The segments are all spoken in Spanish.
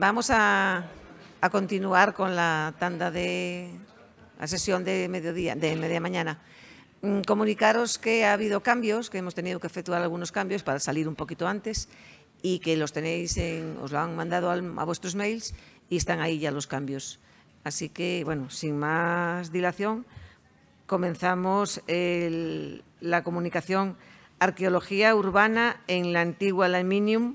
Vamos a, continuar con la tanda de la sesión de mediodía, de media mañana. Mm, comunicaros que ha habido cambios, que hemos tenido que efectuar algunos cambios para salir un poquito antes y que los tenéis, en, os lo han mandado a vuestros mails y están ahí ya los cambios. Así que, bueno, sin más dilación, comenzamos la comunicación Arqueología Urbana en la antigua Laminium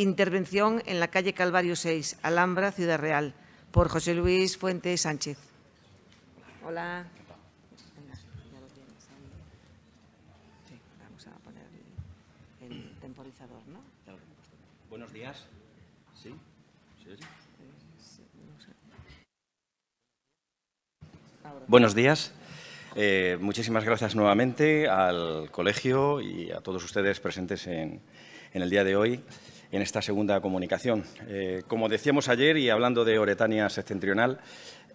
Intervención en la calle Calvario 6, Alhambra, Ciudad Real, por José Luis Fuentes Sánchez. Hola. Buenos días. ¿Sí? ¿Sí? Buenos días. Eh, muchísimas gracias nuevamente al colegio y a todos ustedes presentes en el día de hoy en esta segunda comunicación. Eh, como decíamos ayer y hablando de Oretania septentrional,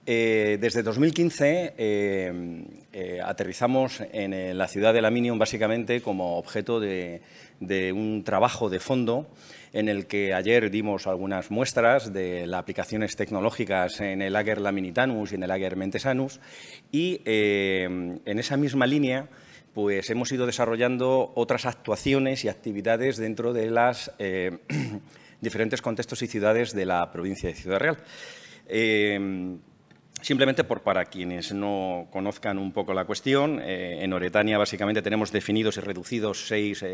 eh, desde 2015 eh, aterrizamos en la ciudad de Laminium básicamente como objeto de, un trabajo de fondo en el que ayer dimos algunas muestras de las aplicaciones tecnológicas en el Ager Laminitanus y en el Ager Mentesanus y en esa misma línea pues hemos ido desarrollando otras actuaciones y actividades dentro de los eh, diferentes contextos y ciudades de la provincia de Ciudad Real. Eh, simplemente por, para quienes no conozcan un poco la cuestión, eh, en Oretania básicamente tenemos definidos y reducidos seis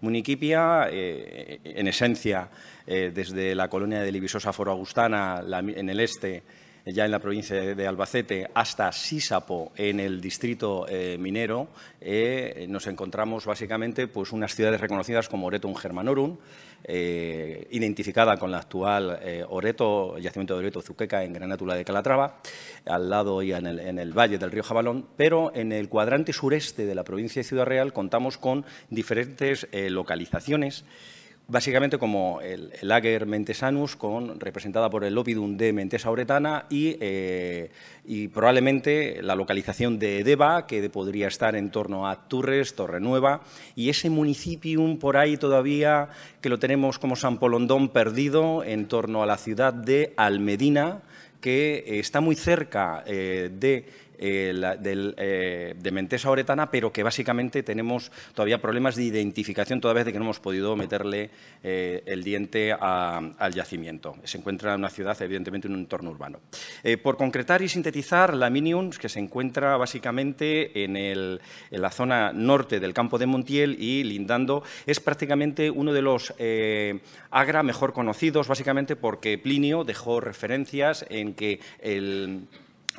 municipios, en esencia desde la colonia de Libisosa Foro Agustana en el este ya en la provincia de Albacete, hasta Sísapo, en el distrito eh, minero, eh, nos encontramos básicamente pues, unas ciudades reconocidas como Oretum Germanorum, eh, identificada con la actual Oreto, yacimiento de Oreto Zuqueca en Granátula de Calatrava, al lado y en el, en el valle del río Jabalón, pero en el cuadrante sureste de la provincia de Ciudad Real contamos con diferentes localizaciones básicamente como el, Lager mentesanus, con, representada por el Opidum de Mentesa Oretana eh, y, probablemente la localización de Edeba, que podría estar en torno a Turres, Torrenueva, y ese municipium por ahí todavía que lo tenemos como San Polondón perdido en torno a la ciudad de Almedina, que está muy cerca eh, de eh, eh, de Mentesa Oretana, pero que básicamente tenemos todavía problemas de identificación toda vez de que no hemos podido meterle eh, el diente al yacimiento. Se encuentra en una ciudad, evidentemente, en un entorno urbano. por concretar y sintetizar, la Minions que se encuentra básicamente en, la zona norte del campo de Montiel y lindando, es prácticamente uno de los agra mejor conocidos, básicamente porque Plinio dejó referencias en que el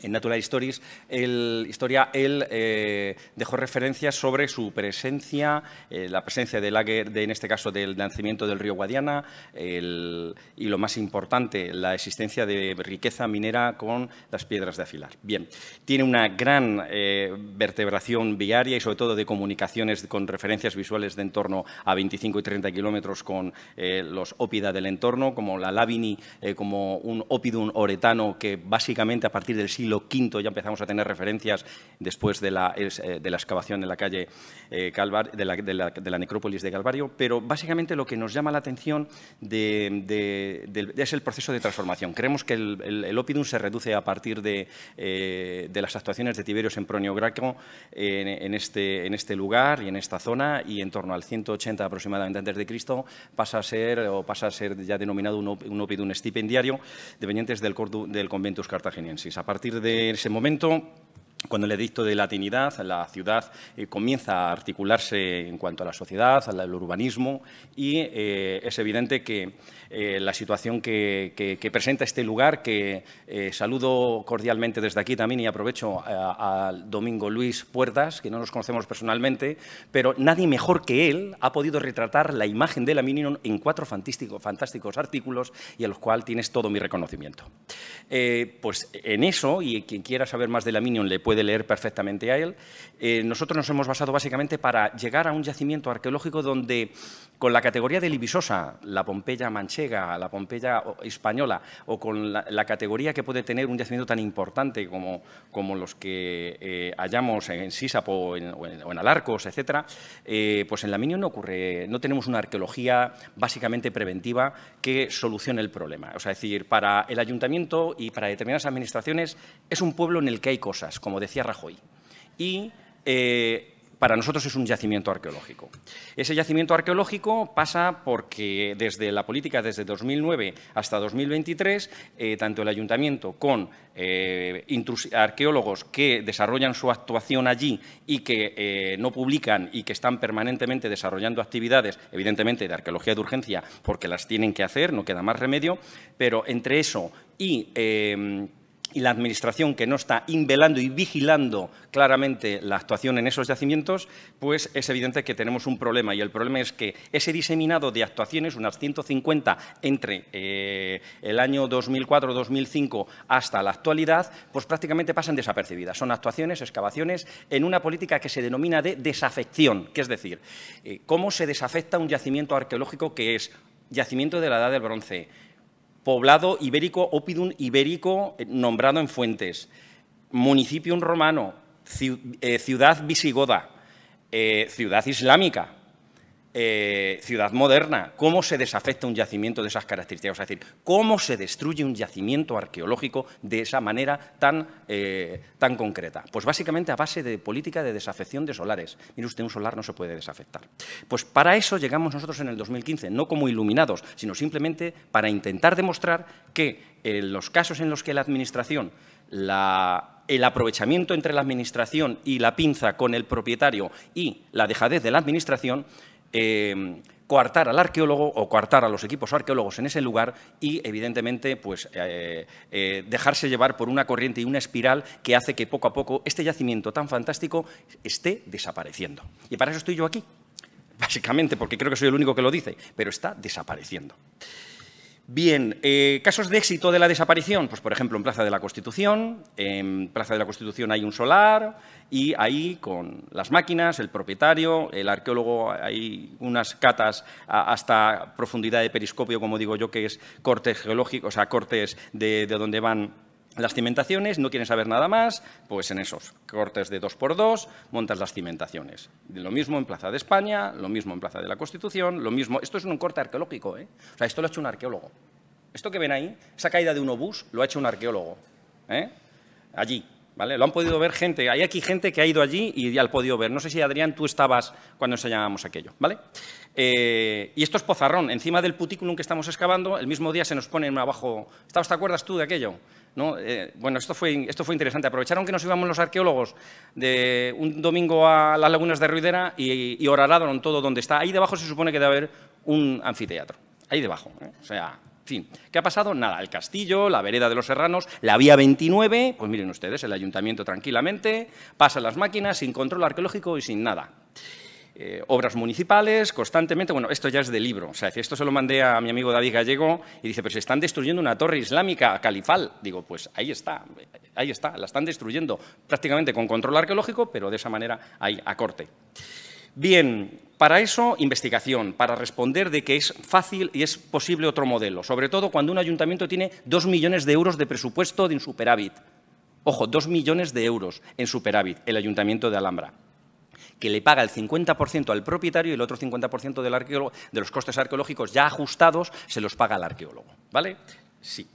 en Natural Stories, el, Historia, él eh, dejó referencias sobre su presencia, eh, la presencia del de, en este caso del nacimiento del río Guadiana, y lo más importante, la existencia de riqueza minera con las piedras de afilar. Bien, tiene una gran eh, vertebración viaria y sobre todo de comunicaciones con referencias visuales de en torno a 25 y 30 kilómetros con los ópida del entorno, como la Lavini, como un ópidum oretano que básicamente a partir del siglo lo quinto, ya empezamos a tener referencias después de la, eh, excavación en la calle eh, Calvar, de, la, necrópolis de Calvario, pero básicamente lo que nos llama la atención es el proceso de transformación. Creemos que el, el, se reduce a partir eh, de, las actuaciones de Tiberios en, Pronio este, en este lugar y en esta zona y en torno al 180 aproximadamente antes de Cristo pasa a ser o pasa a ser ya denominado un, un opidum stipendiario dependientes del, del conventus cartaginensis. A partir de ese momento cuando el edicto de latinidad, la ciudad eh, comienza a articularse en cuanto a la sociedad, al urbanismo, y eh, es evidente que eh, la situación que, presenta este lugar, que saludo cordialmente desde aquí también y aprovecho al Domingo Luis Puertas, que no nos conocemos personalmente, pero nadie mejor que él ha podido retratar la imagen de la Minion en cuatro fantásticos artículos y a los cuales tienes todo mi reconocimiento. pues en eso, y quien quiera saber más de la Minion le puede de leer perfectamente a él. Eh, nosotros nos hemos basado básicamente para llegar a un yacimiento arqueológico donde, con la categoría de Libisosa, la Pompeya manchega, la Pompeya española, o con la, categoría que puede tener un yacimiento tan importante como, como los que eh, hallamos en Sísapo o, en, Alarcos, etcétera, eh, pues en la Minio no ocurre, no tenemos una arqueología básicamente preventiva que solucione el problema. O sea, es decir, para el ayuntamiento y para determinadas administraciones es un pueblo en el que hay cosas, como decía Rajoy. Y eh, para nosotros es un yacimiento arqueológico. Ese yacimiento arqueológico pasa porque desde la política, desde 2009 hasta 2023, eh, tanto el ayuntamiento con eh, arqueólogos que desarrollan su actuación allí y que no publican y que están permanentemente desarrollando actividades, evidentemente de arqueología de urgencia, porque las tienen que hacer, no queda más remedio, pero entre eso y y la Administración que no está invelando y vigilando claramente la actuación en esos yacimientos, pues es evidente que tenemos un problema. Y el problema es que ese diseminado de actuaciones, unas 150 entre eh, el año 2004-2005 hasta la actualidad, pues prácticamente pasan desapercibidas. Son actuaciones, excavaciones, en una política que se denomina de desafección, que es decir, eh, cómo se desafecta un yacimiento arqueológico que es yacimiento de la Edad del Bronce, poblado ibérico, opidum ibérico eh, nombrado en Fuentes, municipium romano, eh, ciudad visigoda, eh, ciudad islámica, eh, ciudad moderna, cómo se desafecta un yacimiento de esas características, es decir, cómo se destruye un yacimiento arqueológico de esa manera tan, eh, tan concreta. Pues básicamente a base de política de desafección de solares. Mire usted, un solar no se puede desafectar. Pues para eso llegamos nosotros en el 2015, no como iluminados, sino simplemente para intentar demostrar que en eh, los casos en los que la Administración el aprovechamiento entre la Administración y la pinza con el propietario y la dejadez de la Administración Em, coartar al arqueólogo o coartar a los equipos arqueólogos en ese lugar y, evidentemente, pues, eh, eh, dejarse llevar por una corriente y una espiral que hace que poco a poco este yacimiento tan fantástico esté desapareciendo. Y para eso estoy yo aquí, básicamente, porque creo que soy el único que lo dice, pero está desapareciendo. Bien, eh, casos de éxito de la desaparición, pues por ejemplo en Plaza de la Constitución, en Plaza de la Constitución hay un solar y ahí con las máquinas, el propietario, el arqueólogo, hay unas catas hasta profundidad de periscopio, como digo yo, que es cortes geológicos, o sea, cortes de donde van las cimentaciones, no quieren saber nada más, pues en esos cortes de 2x2 montas las cimentaciones. Lo mismo en Plaza de España, lo mismo en Plaza de la Constitución, lo mismo... Esto es un corte arqueológico, ¿eh? O sea, esto lo ha hecho un arqueólogo. Esto que ven ahí, esa caída de un obús, lo ha hecho un arqueólogo. ¿eh? Allí, ¿vale? Lo han podido ver gente, hay aquí gente que ha ido allí y ya lo ha podido ver. No sé si, Adrián, tú estabas cuando enseñábamos aquello, ¿vale? Eh, y esto es pozarrón, encima del putículum que estamos excavando, el mismo día se nos pone abajo... te acuerdas tú de aquello? ¿no? Eh, bueno, esto fue, esto fue interesante. Aprovecharon que nos íbamos los arqueólogos de un domingo a las lagunas de Ruidera y, y todo donde está. Ahí debajo se supone que debe haber un anfiteatro. Ahí debajo. ¿eh? O sea, fin, ¿qué ha pasado? Nada, el castillo, la vereda de los serranos, la vía 29, pues miren ustedes, el ayuntamiento tranquilamente, pasan las máquinas sin control arqueológico y sin nada. Eh, obras municipales, constantemente. Bueno, esto ya es de libro. O sea, esto se lo mandé a mi amigo David Gallego y dice, pero se están destruyendo una torre islámica califal. Digo, pues ahí está, ahí está, la están destruyendo prácticamente con control arqueológico, pero de esa manera hay a corte. Bien, para eso, investigación, para responder de que es fácil y es posible otro modelo, sobre todo cuando un ayuntamiento tiene dos millones de euros de presupuesto de superávit. Ojo, dos millones de euros en superávit el ayuntamiento de Alhambra que le paga el 50% al propietario y el otro 50% de los costes arqueológicos ya ajustados se los paga al arqueólogo. ¿Vale? Sí.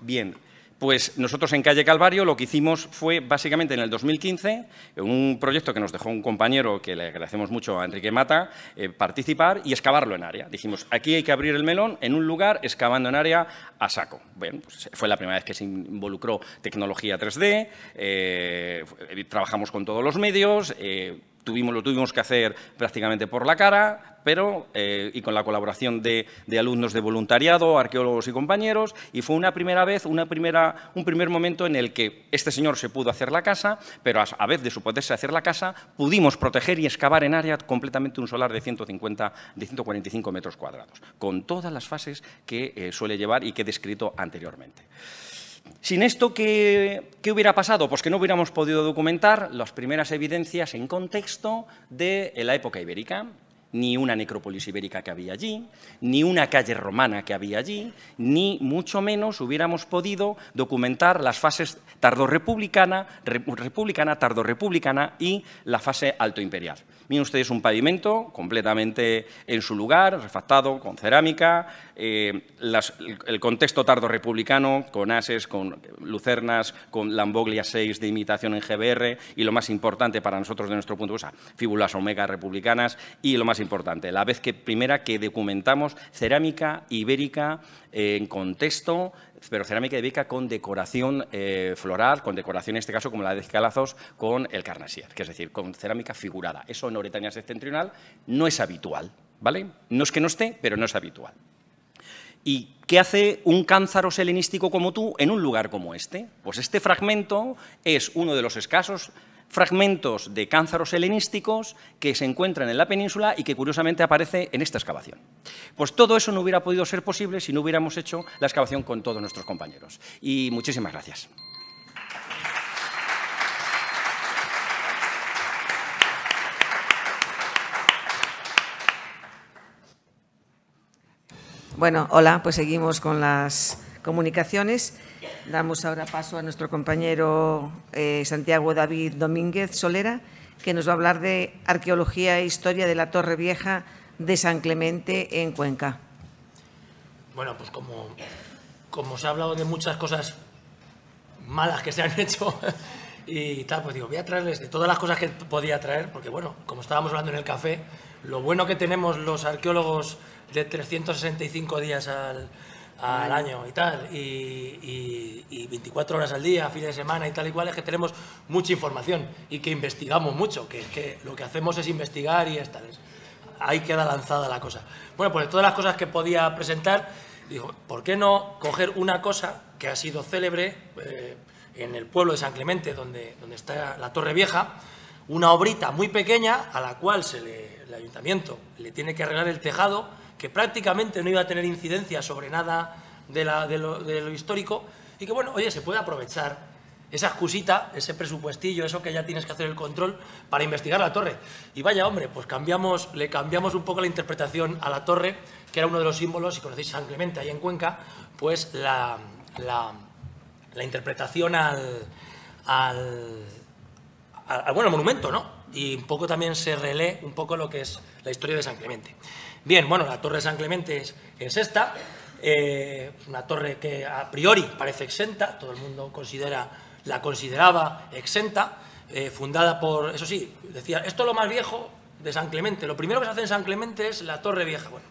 Bien. Pues nosotros en Calle Calvario lo que hicimos fue básicamente en el 2015, un proyecto que nos dejó un compañero que le agradecemos mucho a Enrique Mata, eh, participar y excavarlo en área. Dijimos, aquí hay que abrir el melón en un lugar, excavando en área a saco. Bueno, pues fue la primera vez que se involucró tecnología 3D, eh, trabajamos con todos los medios, eh, lo tuvimos que hacer prácticamente por la cara, pero eh, y con la colaboración de, alumnos de voluntariado, arqueólogos y compañeros, y fue una primera vez, una primera, un primer momento en el que este señor se pudo hacer la casa, pero a, vez de su poderse hacer la casa, pudimos proteger y excavar en área completamente un solar de 150, de 145 metros cuadrados, con todas las fases que eh, suele llevar y que he descrito anteriormente. Sin esto, ¿qué, hubiera pasado? Pues que no hubiéramos podido documentar las primeras evidencias en contexto de la época ibérica, ni una necrópolis ibérica que había allí, ni una calle romana que había allí, ni mucho menos hubiéramos podido documentar las fases tardorrepublicana, republicana, tardorrepublicana y la fase altoimperial. Miren ustedes un pavimento completamente en su lugar, refactado con cerámica, eh, el contexto tardo republicano con ases, con lucernas, con Lamboglia 6 de imitación en GBR y lo más importante para nosotros de nuestro punto de vista, fíbulas omega republicanas y lo más importante, la vez que primera que documentamos cerámica ibérica en contexto pero cerámica beca con decoración eh, floral, con decoración en este caso como la de Escalazos con el carnasier, que es decir, con cerámica figurada. Eso en Oretania septentrional no es habitual, ¿vale? No es que no esté, pero no es habitual. ¿Y qué hace un cánzaro helenístico como tú en un lugar como este? Pues este fragmento es uno de los escasos fragmentos de cánzaros helenísticos que se encuentran en la península y que curiosamente aparece en esta excavación. Pues todo eso no hubiera podido ser posible si no hubiéramos hecho la excavación con todos nuestros compañeros. Y muchísimas gracias. Bueno, hola, pues seguimos con las comunicaciones. Damos ahora paso a nuestro compañero eh, Santiago David Domínguez Solera, que nos va a hablar de arqueología e historia de la Torre Vieja de San Clemente en Cuenca. Bueno, pues como, como se ha hablado de muchas cosas malas que se han hecho y tal, pues digo, voy a traerles de todas las cosas que podía traer, porque bueno, como estábamos hablando en el café, lo bueno que tenemos los arqueólogos de 365 días al, al año y tal, y, 24 horas al día, fines de semana y tal y cual, es que tenemos mucha información y que investigamos mucho, que, que lo que hacemos es investigar y tal. Ahí queda lanzada la cosa. Bueno, pues todas las cosas que podía presentar, digo, ¿por qué no coger una cosa que ha sido célebre eh, en el pueblo de San Clemente, donde, donde está la Torre Vieja, una obrita muy pequeña a la cual se le el ayuntamiento le tiene que arreglar el tejado, que prácticamente no iba a tener incidencia sobre nada de, lo, histórico, y que bueno, oye, se puede aprovechar esa excusita, ese presupuestillo, eso que ya tienes que hacer el control para investigar la torre. Y vaya, hombre, pues cambiamos, le cambiamos un poco la interpretación a la torre, que era uno de los símbolos, si conocéis San Clemente ahí en Cuenca, pues la, la, interpretación al, al, bueno, al monumento, ¿no? y un poco también se relee un poco lo que es la historia de San Clemente. Bien, bueno, la Torre de San Clemente es, esta, eh, una torre que a priori parece exenta, todo el mundo considera, la consideraba exenta, eh, fundada por, eso sí, decía, esto es lo más viejo de San Clemente, lo primero que se hace en San Clemente es la Torre Vieja. Bueno,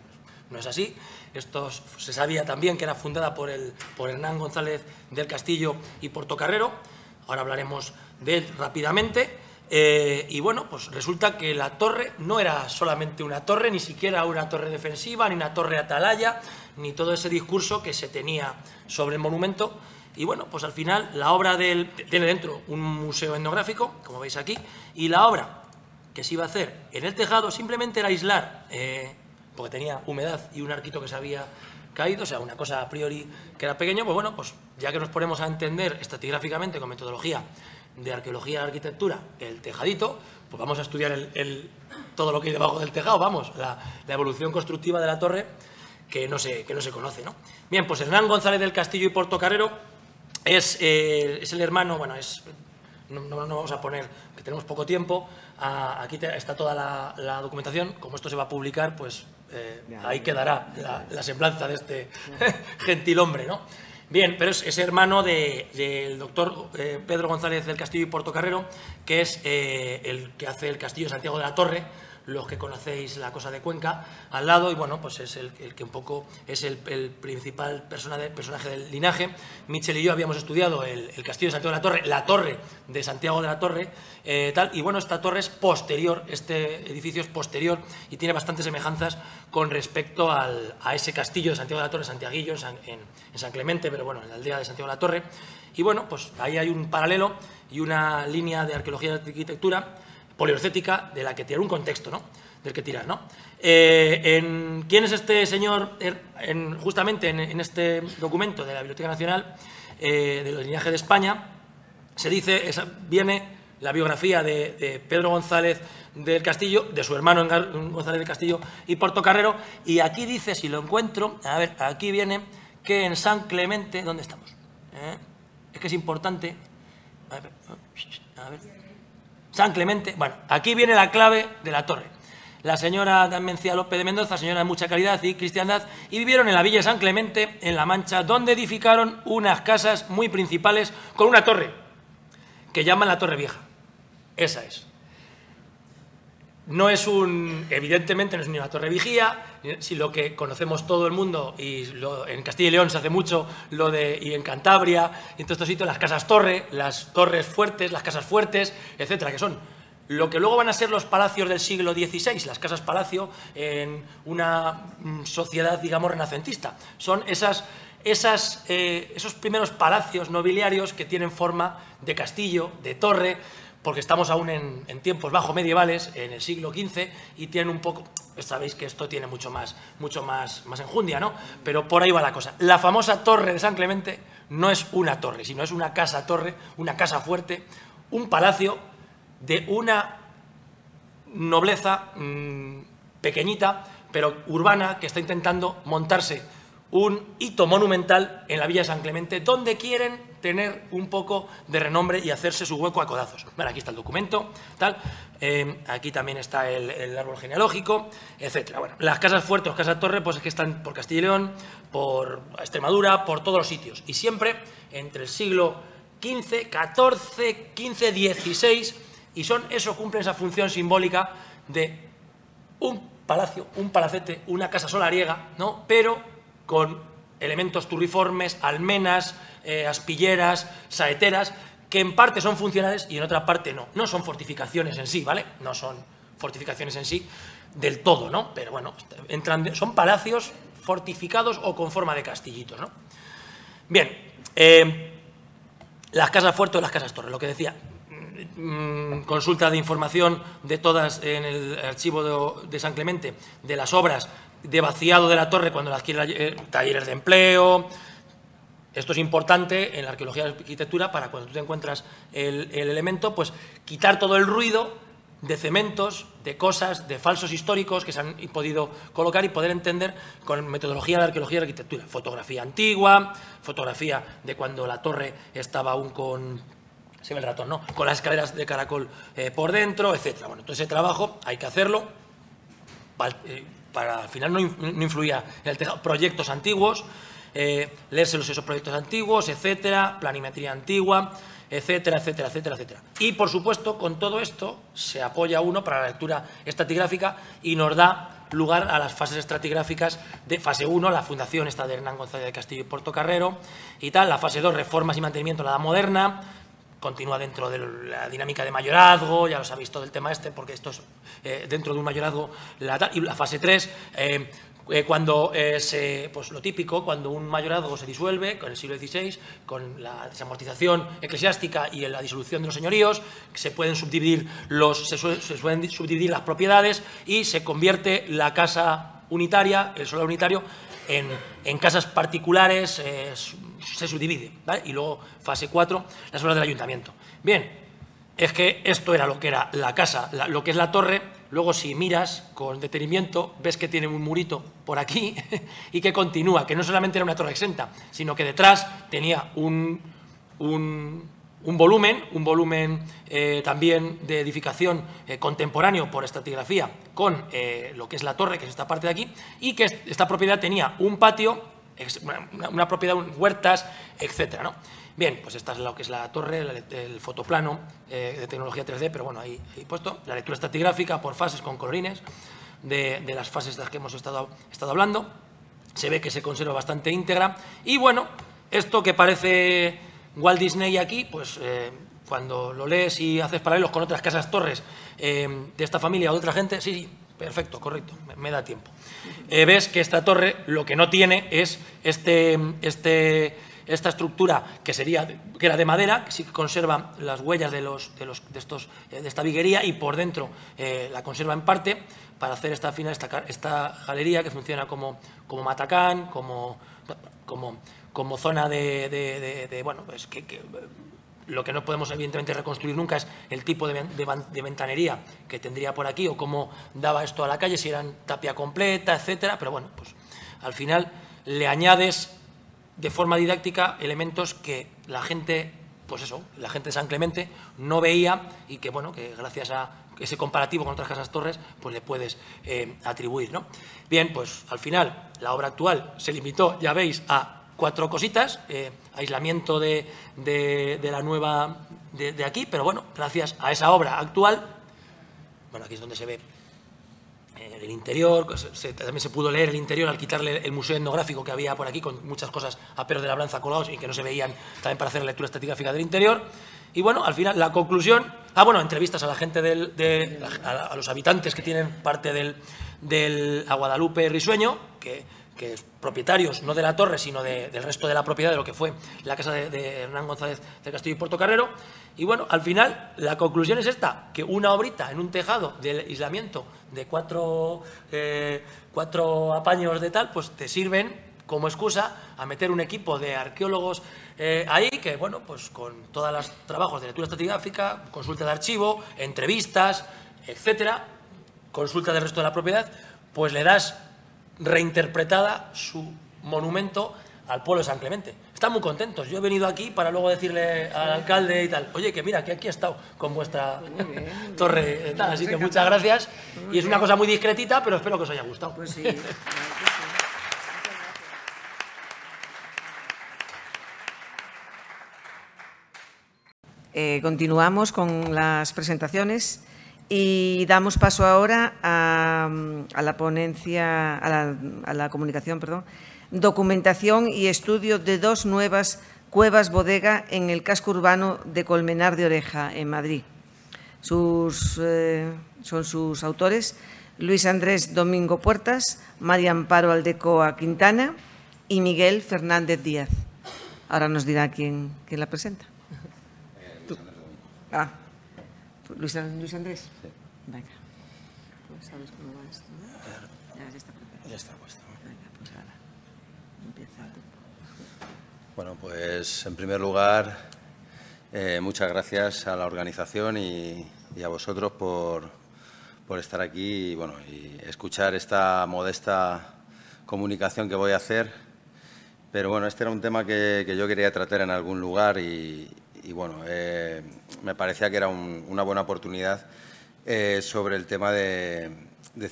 no es así, esto se sabía también que era fundada por, el, por Hernán González del Castillo y Portocarrero... ahora hablaremos de él rápidamente, eh, y bueno, pues resulta que la torre no era solamente una torre, ni siquiera una torre defensiva, ni una torre atalaya, ni todo ese discurso que se tenía sobre el monumento. Y bueno, pues al final la obra del, tiene dentro un museo etnográfico, como veis aquí, y la obra que se iba a hacer en el tejado simplemente era aislar, eh, porque tenía humedad y un arquito que se había caído, o sea, una cosa a priori que era pequeño, pues bueno, pues ya que nos ponemos a entender estratigráficamente con metodología de arqueología y arquitectura, el tejadito, pues vamos a estudiar el, todo lo que hay debajo del tejado, vamos, la, evolución constructiva de la torre que no se, que no se conoce. ¿no? Bien, pues Hernán González del Castillo y Portocarrero es, eh, es el hermano, bueno, es no, vamos a poner, que tenemos poco tiempo, aquí está toda la, documentación, como esto se va a publicar, pues eh, ahí quedará la, la, semblanza de este gentil hombre, ¿no? Bien, pero es, hermano del de, doctor eh, Pedro González del Castillo y Portocarrero, que es eh, el que hace el Castillo Santiago de la Torre, los que conocéis la cosa de Cuenca, al lado, y bueno, pues es el, que un poco es el, principal personaje del linaje. Michel y yo habíamos estudiado el, castillo de Santiago de la Torre, la torre de Santiago de la Torre, eh, tal, y bueno, esta torre es posterior, este edificio es posterior y tiene bastantes semejanzas con respecto a ese castillo de Santiago de la Torre, Santiaguillo, en en, en San Clemente, pero bueno, en la aldea de Santiago de la Torre. Y bueno, pues ahí hay un paralelo y una línea de arqueología y arquitectura poliorcética de la que tirar, un contexto, ¿no? Del que tirar, ¿no? Eh, en, ¿Quién es este señor? Er, en, justamente en, este documento de la Biblioteca Nacional eh, de los Linajes de España se dice, viene la biografía de, Pedro González del Castillo, de su hermano González del Castillo y Portocarrero, y aquí dice, si lo encuentro, a ver, aquí viene que en San Clemente, ¿dónde estamos? Eh, es que es importante. a ver. San Clemente. Bueno, aquí viene la clave de la torre. La señora Mencía López de Mendoza, señora de mucha calidad y cristiandad, y vivieron en la villa San Clemente, en La Mancha, donde edificaron unas casas muy principales con una torre, que llaman la Torre Vieja. Esa es no es un, evidentemente no es ni una torre vigía, sino lo que conocemos todo el mundo, y en Castilla y León se hace mucho, lo de, y en Cantabria, y en todos estos sitios, las casas torre, las torres fuertes, las casas fuertes, etcétera, que son lo que luego van a ser los palacios del siglo XVI, las casas palacio, en una mm, sociedad, digamos, renacentista. Son esas, eh, esos primeros palacios nobiliarios que tienen forma de castillo, de torre, porque estamos aún en, tiempos bajo medievales, en el siglo XV, y tienen un poco, sabéis que esto tiene mucho más, mucho más, más enjundia, ¿no? Pero por ahí va la cosa. La famosa torre de San Clemente no es una torre, sino es una casa-torre, una casa fuerte, un palacio de una nobleza mm, pequeñita, pero urbana, que está intentando montarse un hito monumental en la Villa de San Clemente, donde quieren tener un poco de renombre y hacerse su hueco a codazos. Bueno, aquí está el documento, tal. Eh, aquí también está el, árbol genealógico, etcétera. Bueno, las casas fuertes o casas torre, pues es que están por Castilla y León, por Extremadura, por todos los sitios. Y siempre entre el siglo XV, XIV, XV, XVI, y son eso cumplen esa función simbólica de un palacio, un palacete, una casa solariega, ¿no? Pero con elementos turriformes, almenas, eh, aspilleras, saeteras, que en parte son funcionales y en otra parte no. No son fortificaciones en sí, ¿vale? No son fortificaciones en sí del todo, ¿no? Pero bueno, entran, son palacios fortificados o con forma de castillitos, ¿no? Bien, eh, las casas fuertes o las casas torres, lo que decía. Mm, consulta de información de todas en el archivo de, San Clemente, de las obras de vaciado de la torre cuando las quiere eh, talleres de empleo, esto es importante en la arqueología de la arquitectura para cuando tú te encuentras el, elemento, pues quitar todo el ruido de cementos, de cosas, de falsos históricos que se han podido colocar y poder entender con metodología de arqueología y arquitectura. Fotografía antigua, fotografía de cuando la torre estaba aún con... Se ve el ratón, ¿no? Con las escaleras de caracol eh, por dentro, etc. Bueno, entonces ese trabajo hay que hacerlo eh, para, al final no, influía en el Proyectos antiguos, eh, leerse los esos proyectos antiguos, etcétera, planimetría antigua, etcétera, etcétera, etcétera, etcétera. Y, por supuesto, con todo esto se apoya uno para la lectura estratigráfica y nos da lugar a las fases estratigráficas de fase 1, la fundación esta de Hernán González de Castillo y Carrero... y tal, la fase 2, reformas y mantenimiento la edad moderna, continúa dentro de la dinámica de mayorazgo, ya los ha visto del tema este, porque esto es eh, dentro de un mayorazgo, la, y la fase 3, eh, cuando es eh, pues lo típico, cuando un mayorado se disuelve, con el siglo XVI, con la desamortización eclesiástica y la disolución de los señoríos, se pueden subdividir los, se, subdividir las propiedades y se convierte la casa unitaria, el solar unitario, en, casas particulares, eh, se subdivide. Y luego, fase 4, las obras del ayuntamiento. Bien, es que esto era lo que era la casa, lo que es la torre, Luego, si miras con detenimiento, ves que tiene un murito por aquí y que continúa, que no solamente era una torre exenta, sino que detrás tenía un, volumen, un volumen eh, también de edificación eh, contemporáneo por estratigrafía con eh, lo que es la torre, que es esta parte de aquí, y que esta propiedad tenía un patio, una, una propiedad, huertas, etcétera, ¿no? Bien, pues esta es lo que es la torre, el fotoplano eh, de tecnología 3D, pero bueno, ahí, he puesto. La lectura estatigráfica por fases con colorines de, las fases de las que hemos estado, estado hablando. Se ve que se conserva bastante íntegra. Y bueno, esto que parece Walt Disney aquí, pues eh, cuando lo lees y haces paralelos con otras casas torres eh, de esta familia o de otra gente, sí, sí, perfecto, correcto, me, da tiempo. ves que esta torre lo que no tiene es este, este esta estructura, que, sería, que era de madera, que sí que conserva las huellas de, los, de, los, de, estos, eh, de esta viguería y por dentro eh, la conserva en parte para hacer esta, fina esta, galería que funciona como, como matacán, como, como, como zona de, bueno, pues que, lo que no podemos evidentemente reconstruir nunca es el tipo de, de, ventanería que tendría por aquí o cómo daba esto a la calle, si eran tapia completa, etcétera, pero bueno, pues al final le añades de forma didáctica elementos que la gente, pues eso, la gente de San Clemente no veía y que, bueno, que gracias a ese comparativo con otras casas torres, pues le puedes eh, atribuir, Bien, pues al final la obra actual se limitó, ya veis, a cuatro cositas, eh, aislamiento de, la nueva de, de aquí, pero bueno, gracias a esa obra actual, bueno, aquí es donde se ve eh, el interior, también se pudo leer el interior al quitarle el museo etnográfico que había por aquí con muchas cosas a perro de labranza colados y que no se veían también para hacer la lectura estratigráfica del interior. Y bueno, al final la conclusión, ah bueno, entrevistas a la gente del, de, a, los habitantes que tienen parte del, del a Guadalupe Risueño, que que propietarios, no de la torre, sino del resto de la propiedad, de lo que fue la casa de, Hernán González de Castillo y Carrero. Y bueno, al final la conclusión es esta, que una obrita en un tejado del aislamiento de cuatro, eh, cuatro apaños de tal, pues te sirven como excusa a meter un equipo de arqueólogos eh, ahí que, bueno, pues con todos los trabajos de lectura estratigráfica, consulta de archivo, entrevistas, etcétera, consulta del resto de la propiedad, pues le das reinterpretada su monumento al pueblo de San Clemente. Están muy contentos. Yo he venido aquí para luego decirle al alcalde y tal, oye, que mira, que aquí he estado con vuestra torre. Eh, tal. Así que muchas gracias. Y es una cosa muy discretita, pero espero que os haya gustado. Pues eh, continuamos con las presentaciones. Y damos paso ahora a, la ponencia, a la, comunicación, perdón, documentación y estudio de dos nuevas cuevas bodega en el casco urbano de Colmenar de Oreja, en Madrid. Sus, eh, son sus autores Luis Andrés Domingo Puertas, María Amparo Aldecoa Quintana y Miguel Fernández Díaz. Ahora nos dirá quién, la presenta. Eh, Luis, Andrés. Venga. Pues sabes cómo va esto. Ya, está preparado. Ya está puesto. Venga, pues ahora. Empieza Bueno, pues en primer lugar, eh, muchas gracias a la organización y, a vosotros por, estar aquí y, bueno, y escuchar esta modesta comunicación que voy a hacer. Pero bueno, este era un tema que, que yo quería tratar en algún lugar y, y bueno, eh, me parecía que era una buena oportunidad eh, sobre el tema de,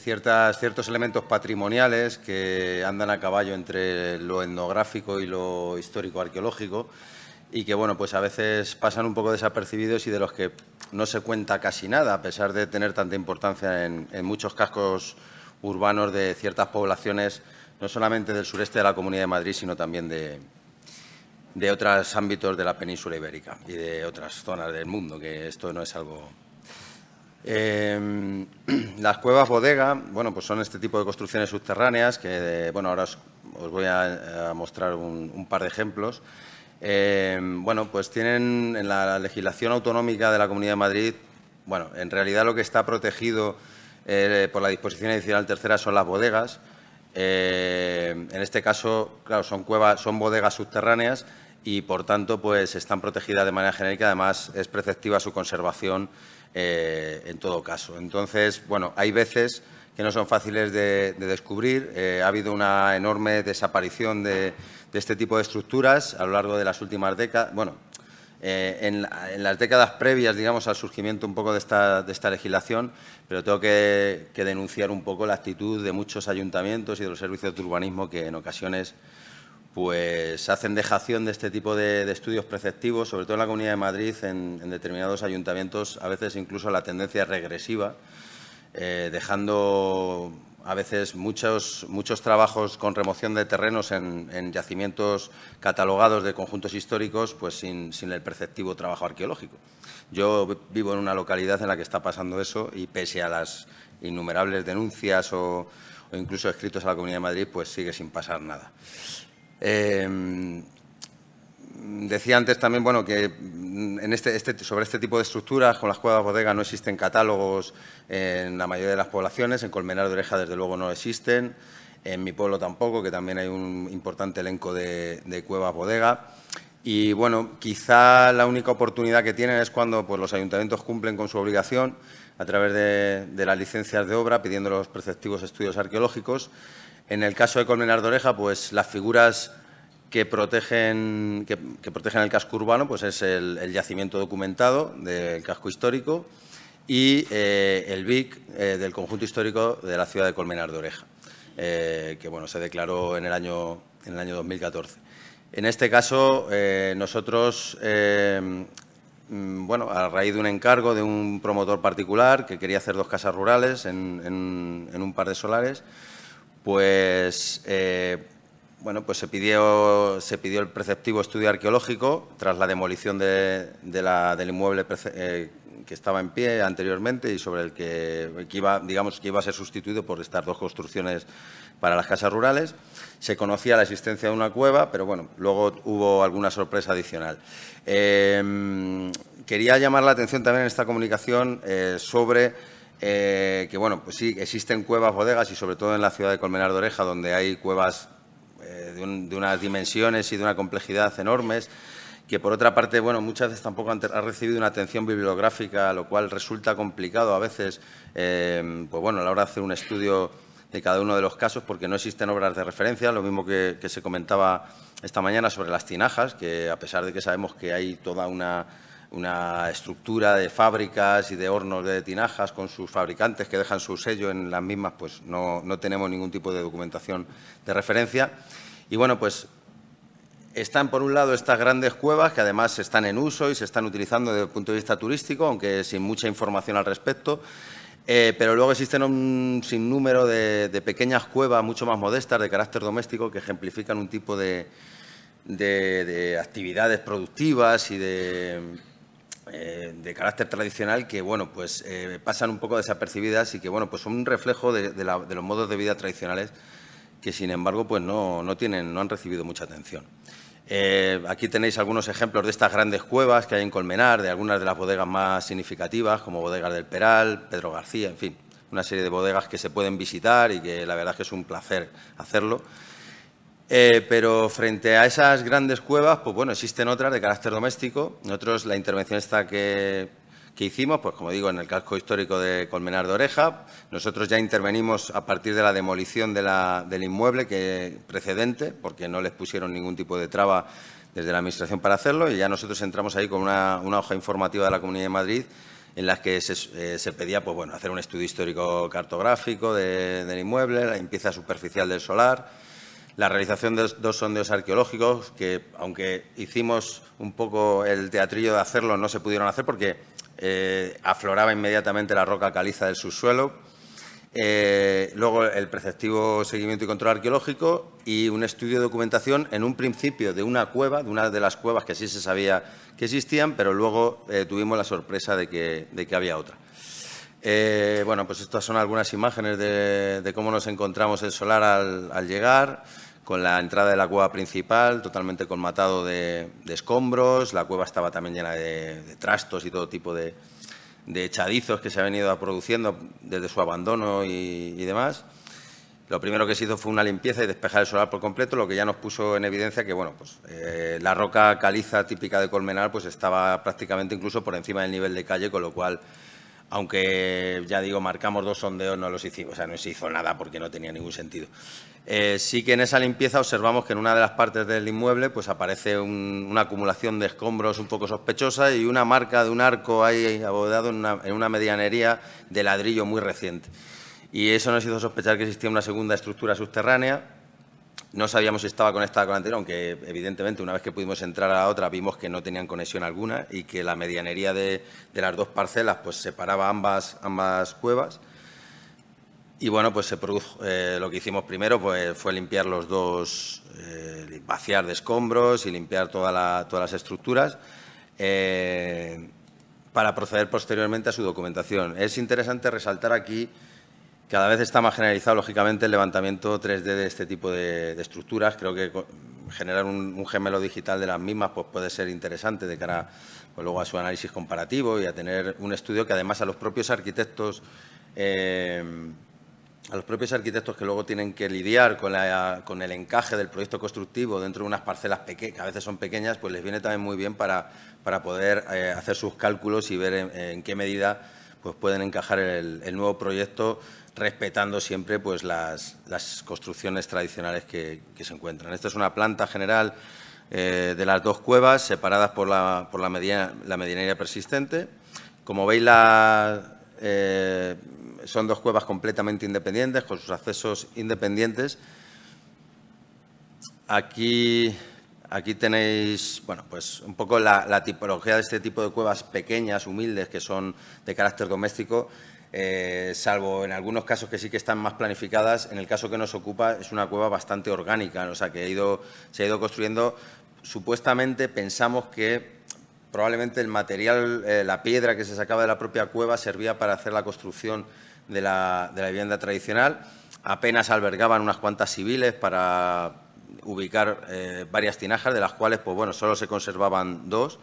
ciertas, ciertos elementos patrimoniales que andan a caballo entre lo etnográfico y lo histórico-arqueológico y que bueno, pues a veces pasan un poco desapercibidos y de los que no se cuenta casi nada, a pesar de tener tanta importancia en muchos cascos urbanos de ciertas poblaciones, no solamente del sureste de la Comunidad de Madrid, sino también de, de otros ámbitos de la península ibérica y de otras zonas del mundo, que esto no es algo... Em, las cuevas bodega, bueno, pues son este tipo de construcciones subterráneas que, bueno, ahora os, voy a, mostrar un, par de ejemplos. Em, bueno, pues tienen en la legislación autonómica de la Comunidad de Madrid, bueno, en realidad lo que está protegido eh, por la disposición adicional tercera son las bodegas. Em, en este caso, claro, son cuevas, son bodegas subterráneas y, por tanto, pues están protegidas de manera genérica. Además, es preceptiva su conservación eh, en todo caso. Entonces, bueno, hay veces que no son fáciles de, descubrir. Eh, ha habido una enorme desaparición de, este tipo de estructuras a lo largo de las últimas décadas. Bueno, eh, en, las décadas previas, digamos, al surgimiento un poco de esta, de esta legislación, pero tengo que, que, denunciar un poco la actitud de muchos ayuntamientos y de los servicios de urbanismo que en ocasiones pues hacen dejación de este tipo de, estudios preceptivos, sobre todo en la Comunidad de Madrid, en, determinados ayuntamientos, a veces incluso la tendencia es regresiva, eh, dejando a veces muchos, muchos trabajos con remoción de terrenos en, yacimientos catalogados de conjuntos históricos, pues sin, el preceptivo trabajo arqueológico. Yo vivo en una localidad en la que está pasando eso y pese a las innumerables denuncias o, o incluso escritos a la Comunidad de Madrid, pues sigue sin pasar nada. Eh, decía antes también bueno, que en este, este, sobre este tipo de estructuras, con las cuevas bodega no existen catálogos en la mayoría de las poblaciones. En Colmenar de Oreja, desde luego, no existen. En mi pueblo tampoco, que también hay un importante elenco de, cuevas bodega. Y bueno, quizá la única oportunidad que tienen es cuando pues, los ayuntamientos cumplen con su obligación a través de, de las licencias de obra, pidiendo los preceptivos estudios arqueológicos. En el caso de Colmenar de Oreja, pues las figuras que protegen, el casco urbano pues es el, yacimiento documentado del casco histórico y eh, el BIC eh, del conjunto histórico de la ciudad de Colmenar de Oreja, eh, que bueno, se declaró en el año, 2014. En este caso, nosotros, mm, bueno, a raíz de un encargo de un promotor particular que quería hacer dos casas rurales en un par de solares, pues, eh, bueno, pues se, pidió, el preceptivo estudio arqueológico tras la demolición del inmueble eh, que estaba en pie anteriormente y sobre el que, iba, digamos, que iba a ser sustituido por estas dos construcciones para las casas rurales. Se conocía la existencia de una cueva, pero bueno, luego hubo alguna sorpresa adicional. Eh, quería llamar la atención también en esta comunicación sobre eh, que bueno, pues sí, existen cuevas, bodegas y sobre todo en la ciudad de Colmenar de Oreja, donde hay cuevas eh, de, unas dimensiones y de una complejidad enormes, que por otra parte, bueno, muchas veces tampoco han, recibido una atención bibliográfica, lo cual resulta complicado a veces, eh, pues bueno, a la hora de hacer un estudio de cada uno de los casos, porque no existen obras de referencia, lo mismo que se comentaba esta mañana sobre las tinajas, que a pesar de que sabemos que hay toda una una estructura de fábricas y de hornos de tinajas con sus fabricantes que dejan su sello en las mismas, pues no, tenemos ningún tipo de documentación de referencia. Y bueno, pues están por un lado estas grandes cuevas que además están en uso y se están utilizando desde el punto de vista turístico, aunque sin mucha información al respecto. Eh, pero luego existen un sinnúmero de, pequeñas cuevas mucho más modestas de carácter doméstico que ejemplifican un tipo de actividades productivas y de eh, de carácter tradicional que, bueno, pues eh, pasan un poco desapercibidas y que, bueno, pues son un reflejo de, los modos de vida tradicionales que, sin embargo, pues no, tienen, no han recibido mucha atención. Eh, aquí tenéis algunos ejemplos de estas grandes cuevas que hay en Colmenar, de algunas de las bodegas más significativas, como Bodegas del Peral, Pedro García, en fin, una serie de bodegas que se pueden visitar y que la verdad es que es un placer hacerlo. Eh, pero frente a esas grandes cuevas, pues bueno, existen otras de carácter doméstico. Nosotros la intervención esta que, hicimos, pues como digo, en el casco histórico de Colmenar de Oreja, nosotros ya intervenimos a partir de la demolición del inmueble precedente, porque no les pusieron ningún tipo de traba desde la Administración para hacerlo y ya nosotros entramos ahí con una, hoja informativa de la Comunidad de Madrid en las que eh, se, pedía pues, bueno, hacer un estudio histórico cartográfico del inmueble, la limpieza superficial del solar la realización de dos sondeos arqueológicos que, aunque hicimos un poco el teatrillo de hacerlo, no se pudieron hacer porque eh, afloraba inmediatamente la roca caliza del subsuelo. Eh, luego el preceptivo seguimiento y control arqueológico y un estudio de documentación en un principio de una cueva, de una de las cuevas que sí se sabía que existían, pero luego eh, tuvimos la sorpresa de que, había otra. bueno, pues estas son algunas imágenes de, cómo nos encontramos el solar al llegar con la entrada de la cueva principal totalmente colmatado de, de escombros, la cueva estaba también llena de, trastos y todo tipo de, echadizos que se han venido produciendo desde su abandono y, demás. Lo primero que se hizo fue una limpieza y despejar el solar por completo, lo que ya nos puso en evidencia que bueno, pues, eh, la roca caliza típica de Colmenar pues, estaba prácticamente incluso por encima del nivel de calle, con lo cual aunque ya digo, marcamos dos sondeos, no los hicimos, o sea, no se hizo nada porque no tenía ningún sentido. Eh, sí que en esa limpieza observamos que en una de las partes del inmueble pues aparece una acumulación de escombros un poco sospechosa y una marca de un arco ahí abodado en una, medianería de ladrillo muy reciente. Y eso nos hizo sospechar que existía una segunda estructura subterránea. No sabíamos si estaba conectada con la anterior, aunque evidentemente una vez que pudimos entrar a la otra vimos que no tenían conexión alguna y que la medianería de, de las dos parcelas pues separaba ambas, ambas cuevas. Y bueno, pues se produjo, eh, lo que hicimos primero pues, fue limpiar los dos, eh, vaciar de escombros y limpiar todas las estructuras eh, para proceder posteriormente a su documentación. Es interesante resaltar aquí, cada vez está más generalizado lógicamente el levantamiento 3D de este tipo de, estructuras. Creo que generar un, gemelo digital de las mismas pues, puede ser interesante de cara pues, luego a su análisis comparativo y a tener un estudio que además a los propios arquitectos a los propios arquitectos que luego tienen que lidiar con, el encaje del proyecto constructivo dentro de unas parcelas pequeñas, que a veces son pequeñas, pues les viene también muy bien para, para poder eh, hacer sus cálculos y ver en, qué medida pues, pueden encajar el, nuevo proyecto respetando siempre pues, las, construcciones tradicionales que, se encuentran. Esta es una planta general eh, de las dos cuevas separadas por la, por la, medianería persistente. Como veis, la, eh, son dos cuevas completamente independientes, con sus accesos independientes. Aquí, aquí tenéis bueno, pues un poco la, tipología de este tipo de cuevas pequeñas, humildes, que son de carácter doméstico, eh, salvo en algunos casos que sí que están más planificadas. En el caso que nos ocupa es una cueva bastante orgánica, o sea, que ha ido, se ha ido construyendo. Supuestamente pensamos que probablemente el material, eh, la piedra que se sacaba de la propia cueva servía para hacer la construcción de la, vivienda tradicional. Apenas albergaban unas cuantas civiles para ubicar eh, varias tinajas, de las cuales pues bueno, solo se conservaban dos.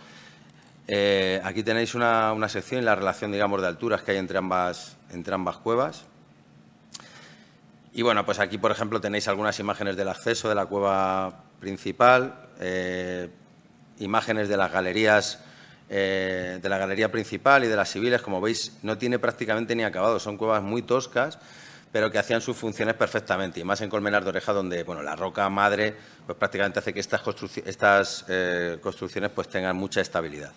Eh, aquí tenéis una, sección y la relación digamos, de alturas que hay entre ambas, entre ambas cuevas. Y bueno, pues aquí, por ejemplo, tenéis algunas imágenes del acceso de la cueva principal, eh, imágenes de las galerías eh, de la galería principal y de las civiles, como veis, no tiene prácticamente ni acabado. Son cuevas muy toscas, pero que hacían sus funciones perfectamente. Y más en Colmenar de Oreja, donde bueno, la roca madre pues, prácticamente hace que estas, eh, construcciones pues, tengan mucha estabilidad.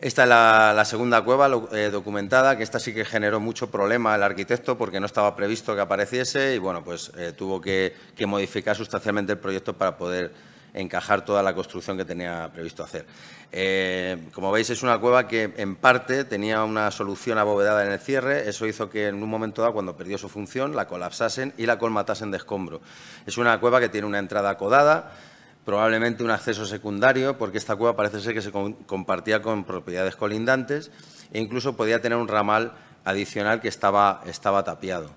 Esta es la, segunda cueva eh, documentada, que esta sí que generó mucho problema al arquitecto porque no estaba previsto que apareciese y bueno, pues tuvo que, modificar sustancialmente el proyecto para poder encajar toda la construcción que tenía previsto hacer. Eh, como veis, es una cueva que en parte tenía una solución abovedada en el cierre. Eso hizo que en un momento dado, cuando perdió su función, la colapsasen y la colmatasen de escombro. Es una cueva que tiene una entrada acodada, probablemente un acceso secundario, porque esta cueva parece ser que se compartía con propiedades colindantes e incluso podía tener un ramal adicional que estaba, estaba tapiado.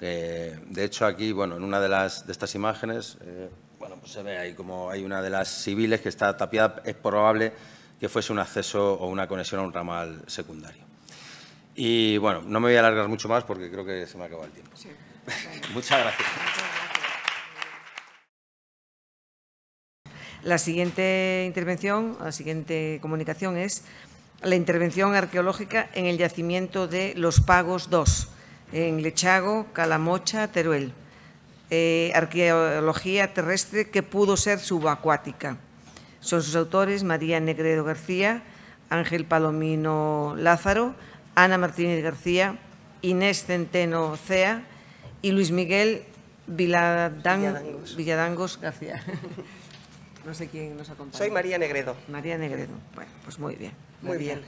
Eh, de hecho, aquí, bueno, en una de, las, de estas imágenes... Eh, bueno, pues se ve ahí como hay una de las civiles que está tapiada. Es probable que fuese un acceso o una conexión a un ramal secundario. Y bueno, no me voy a alargar mucho más porque creo que se me ha acabado el tiempo. Muchas gracias. La siguiente intervención, la siguiente comunicación es la intervención arqueológica en el yacimiento de Los Pagos II, en Lechago, Calamocha, Teruel. Eh, arqueología terrestre que pudo ser subacuática. Son sus autores María Negredo García, Ángel Palomino Lázaro, Ana Martínez García, Inés Centeno Cea y Luis Miguel Villadangos. García. No sé quién nos acompaña. Soy María Negredo. María Negredo. Bueno, pues muy bien. Muy bien.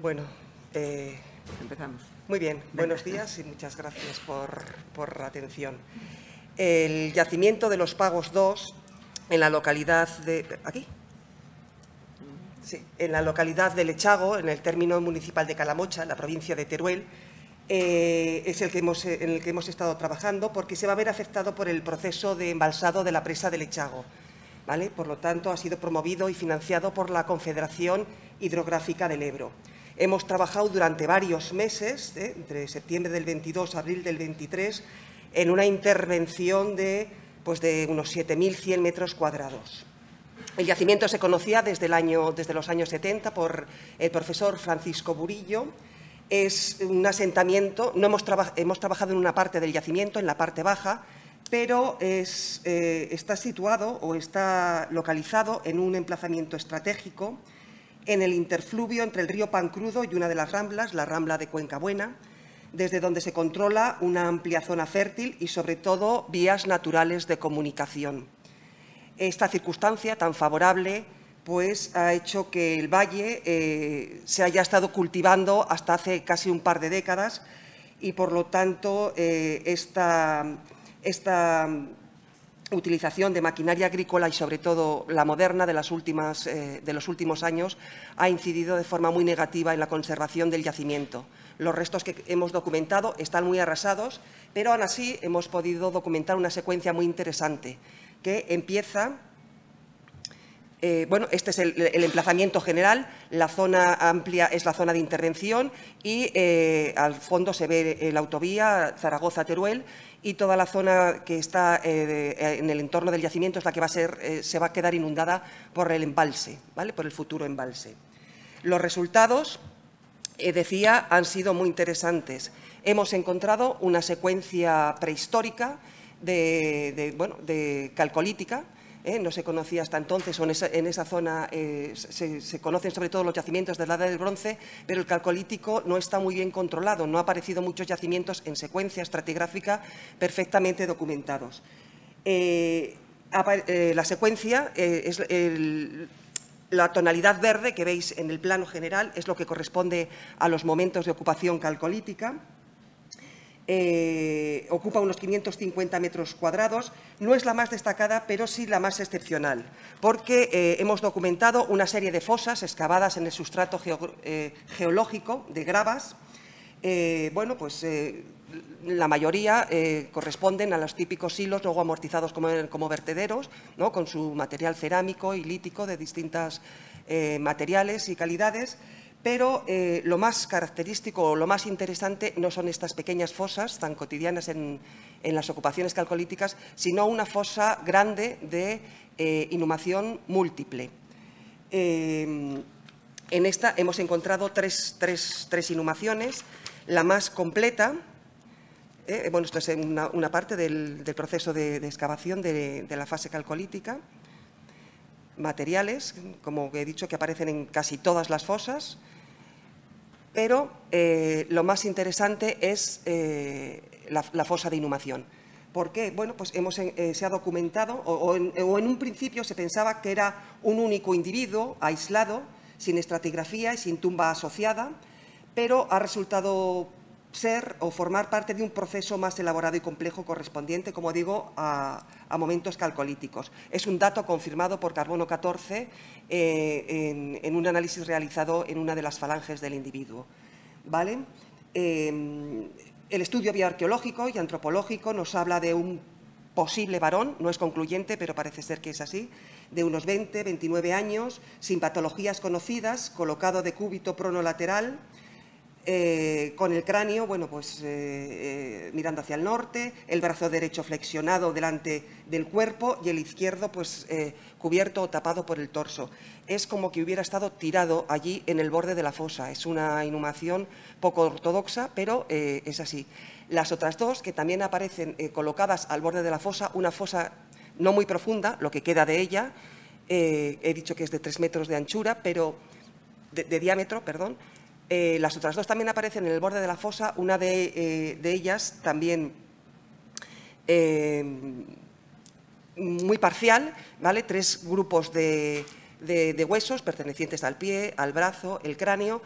Bueno, eh, empezamos. Muy bien, buenos días y muchas gracias por, por la atención. El yacimiento de los Pagos 2 en la localidad de... ¿Aquí? Sí, en la localidad de Lechago, en el término municipal de Calamocha, en la provincia de Teruel, eh, es el que hemos, en el que hemos estado trabajando porque se va a ver afectado por el proceso de embalsado de la presa de Lechago. Por lo tanto, ha sido promovido y financiado por la Confederación Hidrográfica del Ebro. Hemos trabajado durante varios meses, ¿eh? entre septiembre del 22 y abril del 23, en una intervención de, pues de unos 7.100 metros cuadrados. El yacimiento se conocía desde, el año, desde los años 70 por el profesor Francisco Burillo, es un asentamiento, no hemos, trabajado en una parte del yacimiento, en la parte baja, pero es, eh, está situado o está localizado en un emplazamiento estratégico en el interfluvio entre el río Pancrudo y una de las ramblas, la rambla de Cuencabuena, desde donde se controla una amplia zona fértil y, sobre todo, vías naturales de comunicación. Esta circunstancia tan favorable pues, ha hecho que el valle eh, se haya estado cultivando hasta hace casi un par de décadas y, por lo tanto, eh, esta, esta utilización de maquinaria agrícola y sobre todo la moderna eh, de, los últimos años ha incidido de forma muy negativa en la conservación del yacimiento. Los restos que hemos documentado están muy arrasados, pero aún así hemos podido documentar una secuencia muy interesante que empieza... Eh, bueno, este es el, emplazamiento general, la zona amplia es la zona de intervención y eh, al fondo se ve la autovía Zaragoza-Teruel y toda la zona que está eh, en el entorno del yacimiento es la que va a ser, eh, se va a quedar inundada por el embalse, ¿vale? por el futuro embalse. Los resultados, eh, decía, han sido muy interesantes. Hemos encontrado una secuencia prehistórica de calcolítica ¿eh? no se conocía hasta entonces, o en esa, zona eh, se, conocen sobre todo los yacimientos de la edad del bronce, pero el calcolítico no está muy bien controlado, no ha aparecido muchos yacimientos en secuencia estratigráfica perfectamente documentados. Eh, la secuencia es la tonalidad verde que veis en el plano general es lo que corresponde a los momentos de ocupación calcolítica. Eh, ocupa unos 550 metros cuadrados, no es la más destacada, pero sí la más excepcional, porque eh, hemos documentado una serie de fosas excavadas en el sustrato eh, geológico de gravas. bueno, pues la mayoría corresponden a los típicos hilos luego amortizados como, vertederos, con su material cerámico y lítico de distintos materiales y calidades pero eh, lo más característico o lo más interesante no son estas pequeñas fosas tan cotidianas en, las ocupaciones calcolíticas, sino una fosa grande de eh, inhumación múltiple. Eh, en esta hemos encontrado tres, inhumaciones, la más completa, bueno, esto es una, parte del, proceso de, excavación de la fase calcolítica, materiales, como he dicho, que aparecen en casi todas las fosas, pero eh, lo más interesante es eh, la, fosa de inhumación. ¿Por qué? Bueno, pues eh, se ha documentado, o, en, un principio se pensaba que era un único individuo, aislado, sin estratigrafía y sin tumba asociada, pero ha resultado ser o formar parte de un proceso más elaborado y complejo correspondiente, como digo, a, momentos calcolíticos. Es un dato confirmado por carbono 14 eh, en, un análisis realizado en una de las falanges del individuo. ¿Vale? Em, el estudio bioarqueológico y antropológico nos habla de un posible varón, no es concluyente, pero parece ser que es así, de unos 20, 29 años, sin patologías conocidas, colocado de cúbito pronolateral, eh, con el cráneo, bueno, pues eh, eh, mirando hacia el norte, el brazo derecho flexionado delante del cuerpo y el izquierdo, pues cubierto o tapado por el torso. Es como que hubiera estado tirado allí en el borde de la fosa. Es una inhumación poco ortodoxa, pero es así. Las otras dos, que también aparecen colocadas al borde de la fosa, una fosa no muy profunda, lo que queda de ella, he dicho que es de 3 metros de anchura, pero de diámetro, perdón, eh, las otras dos también aparecen en el borde de la fosa, una de, eh, ellas también eh, muy parcial, ¿vale? tres grupos de, huesos pertenecientes al pie, al brazo, el cráneo,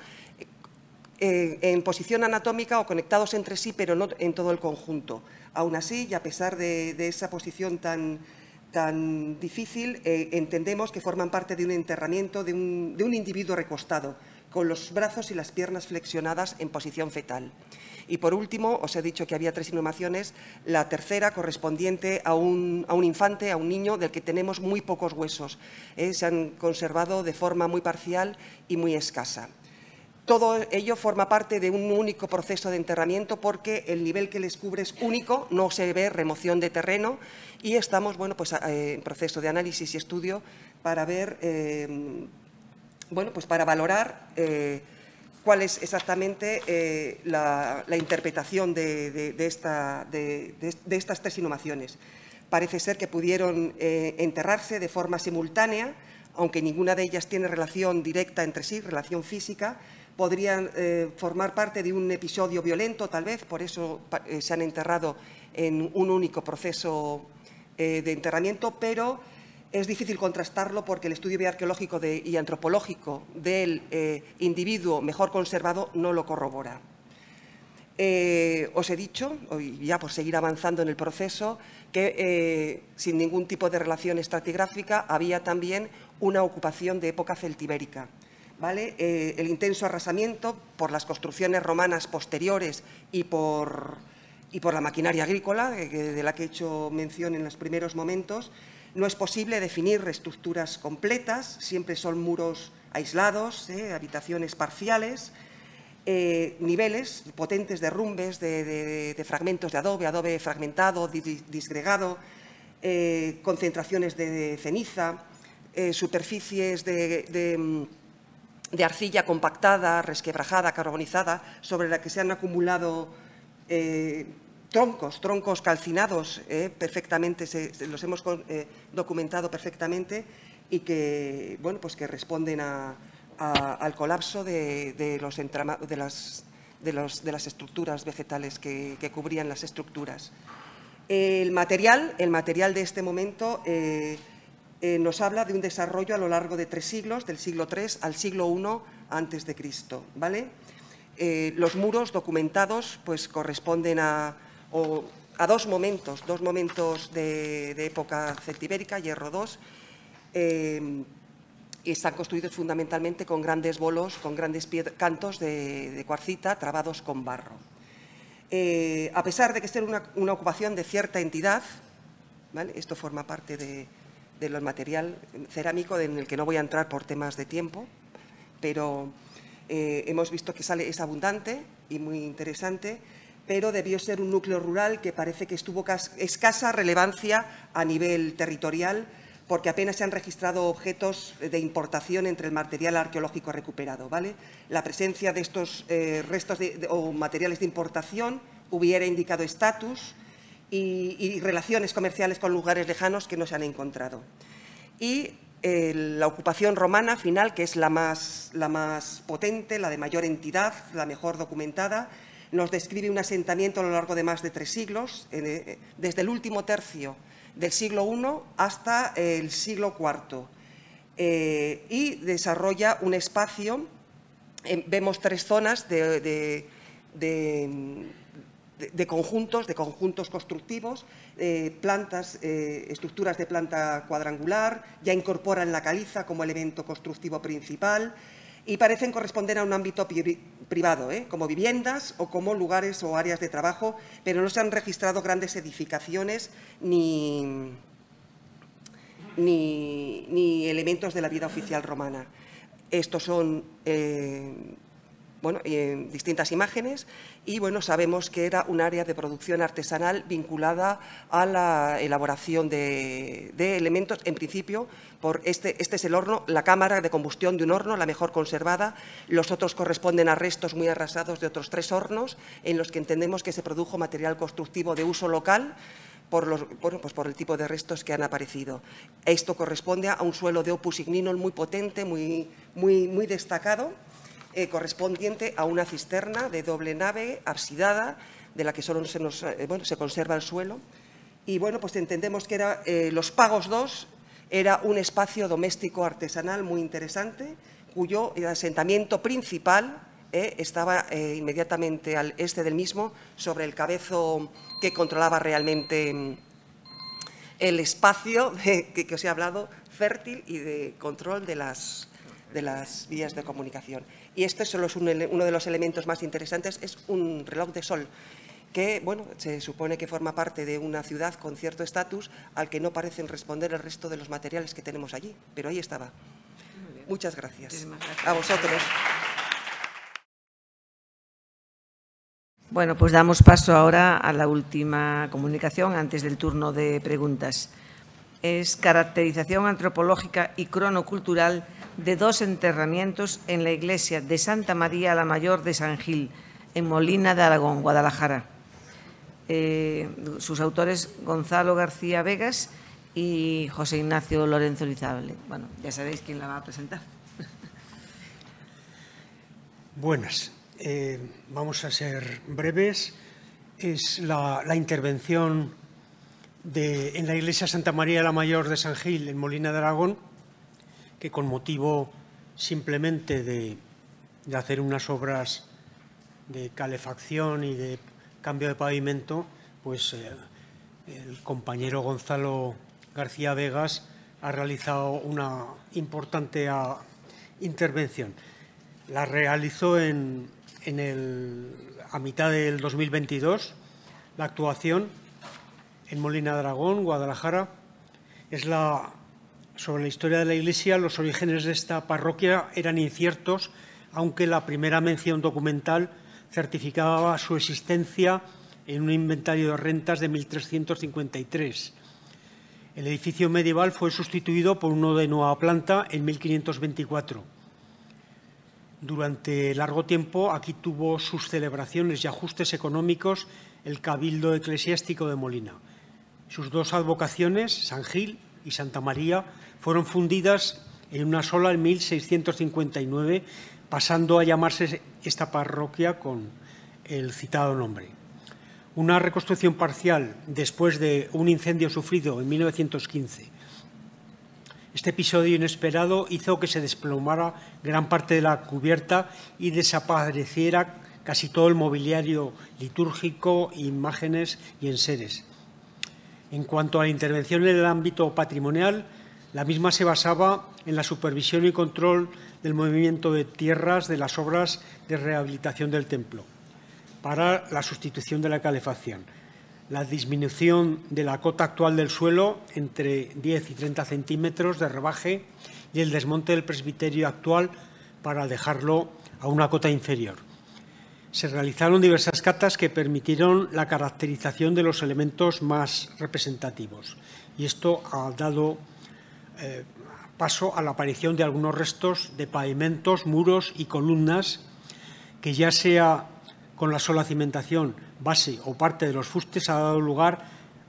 en posición anatómica o conectados entre sí, pero no en todo el conjunto. Aún así, y a pesar de, esa posición tan, difícil, entendemos que forman parte de un enterramiento, de un individuo recostado con los brazos y las piernas flexionadas en posición fetal. Y por último, os he dicho que había tres inhumaciones, la tercera correspondiente a un, a infante, a un niño del que tenemos muy pocos huesos. Eh, se han conservado de forma muy parcial y muy escasa. Todo ello forma parte de un único proceso de enterramiento porque el nivel que les cubre es único, no se ve remoción de terreno y estamos bueno, pues, eh, en proceso de análisis y estudio para ver eh, bueno, pues para valorar eh, cuál es exactamente eh, la, interpretación de, estas tres inhumaciones. Parece ser que pudieron eh, enterrarse de forma simultánea, aunque ninguna de ellas tiene relación directa entre sí, relación física, podrían formar parte de un episodio violento, tal vez, por eso se han enterrado en un único proceso de enterramiento, pero es difícil contrastarlo porque el estudio bioarqueológico y antropológico del eh, individuo mejor conservado no lo corrobora. Eh, os he dicho, ya por seguir avanzando en el proceso, que eh, sin ningún tipo de relación estratigráfica había también una ocupación de época celtibérica. el intenso arrasamiento por las construcciones romanas posteriores y por la maquinaria agrícola, de la que he hecho mención en los primeros momentos, no es posible definir estructuras completas, siempre son muros aislados, ¿eh? habitaciones parciales, eh, niveles, potentes derrumbes de, de, fragmentos de adobe, adobe fragmentado, disgregado, eh, concentraciones de, de ceniza, superficies mm, de, arcilla compactada, resquebrajada, carbonizada, sobre la que se han acumulado troncos, troncos calcinados, eh, perfectamente, los hemos eh, documentado perfectamente y que, bueno, pues que responden al colapso de, los de, las, de, las, estructuras vegetales que, cubrían las estructuras. El material, el material de este momento eh, nos habla de un desarrollo a lo largo de tres siglos, del siglo III al siglo I antes de Cristo, los muros documentados pues, corresponden a, o a dos momentos, dos momentos de, época celtibérica, hierro II, y eh, están construidos fundamentalmente con grandes bolos, con grandes cantos de, cuarcita trabados con barro. Eh, a pesar de que ser una, ocupación de cierta entidad, esto forma parte de, material cerámico en el que no voy a entrar por temas de tiempo, pero eh, hemos visto que sale, es abundante y muy interesante pero debió ser un núcleo rural que parece que estuvo escasa relevancia a nivel territorial, porque apenas se han registrado objetos de importación entre el material arqueológico recuperado. ¿vale? La presencia de estos eh, restos o materiales de importación hubiera indicado estatus y, relaciones comerciales con lugares lejanos que no se han encontrado. Y eh, la ocupación romana final, que es la más potente, la de mayor entidad, la mejor documentada, nos describe un asentamiento a lo largo de más de tres siglos, eh, desde el último tercio del siglo I hasta el siglo IV. Eh, y desarrolla un espacio, eh, vemos tres zonas de, conjuntos, de conjuntos constructivos, plantas, estructuras de planta cuadrangular, ya incorporan la caliza como elemento constructivo principal, y parecen corresponder a un ámbito privado, ¿eh? como viviendas o como lugares o áreas de trabajo, pero no se han registrado grandes edificaciones ni, ni, elementos de la vida oficial romana. Estos son eh, bueno, distintas imágenes y bueno, sabemos que era un área de producción artesanal vinculada a la elaboración de, elementos, en principio, por este, este, es el horno, la cámara de combustión de un horno, la mejor conservada, los otros corresponden a restos muy arrasados de otros tres hornos en los que entendemos que se produjo material constructivo de uso local. Por, pues el tipo de restos que han aparecido. Esto corresponde a un suelo de opus igninol muy potente, muy, muy, muy destacado, eh, correspondiente a una cisterna de doble nave absidada, de la que solo se, eh, conserva el suelo. Y bueno, pues entendemos que era eh, los Pagos II era un espacio doméstico artesanal muy interesante, cuyo asentamiento principal estaba inmediatamente al este del mismo, sobre el cabezo que controlaba realmente mm, el espacio de, que, os he hablado, fértil y de control de las vías de comunicación. Y este es uno de los elementos más interesantes, es un reloj de sol que bueno, se supone que forma parte de una ciudad con cierto estatus al que no parecen responder el resto de los materiales que tenemos allí, pero ahí estaba. Muchas gracias. A vosotros. Bueno, pues damos paso ahora a la última comunicación antes del turno de preguntas es caracterización antropológica y cronocultural de dos enterramientos en la iglesia de Santa María la Mayor de San Gil, en Molina de Aragón, Guadalajara. Eh, sus autores Gonzalo García Vegas y José Ignacio Lorenzo Lizable. Bueno, ya sabéis quién la va a presentar. Buenas. Eh, vamos a ser breves. Es la intervención en la iglesia Santa María la Mayor de San Gil, en Molina de Aragón, que con motivo simplemente de, hacer unas obras de calefacción y de cambio de pavimento, pues eh, el compañero Gonzalo García Vegas ha realizado una importante ah, intervención. La realizó en, a mitad del 2022, la actuación, en Molina Dragón, Aragón, Guadalajara. Es la, sobre la historia de la Iglesia. Los orígenes de esta parroquia eran inciertos, aunque la primera mención documental certificaba su existencia en un inventario de rentas de 1353. El edificio medieval fue sustituido por uno de nueva planta en 1524. Durante largo tiempo aquí tuvo sus celebraciones y ajustes económicos el Cabildo Eclesiástico de Molina. Sus dos advocaciones, San Gil y Santa María, fueron fundidas en una sola en 1659, pasando a llamarse esta parroquia con el citado nombre. Una reconstrucción parcial después de un incendio sufrido en 1915. Este episodio inesperado hizo que se desplomara gran parte de la cubierta y desapareciera casi todo el mobiliario litúrgico, imágenes y enseres. En cuanto a la intervención en el ámbito patrimonial, la misma se basaba en la supervisión y control del movimiento de tierras de las obras de rehabilitación del templo para la sustitución de la calefacción, la disminución de la cota actual del suelo entre 10 y 30 centímetros de rebaje y el desmonte del presbiterio actual para dejarlo a una cota inferior se realizaron diversas catas que permitieron la caracterización de los elementos más representativos. Y esto ha dado eh, paso a la aparición de algunos restos de pavimentos, muros y columnas que ya sea con la sola cimentación, base o parte de los fustes ha dado lugar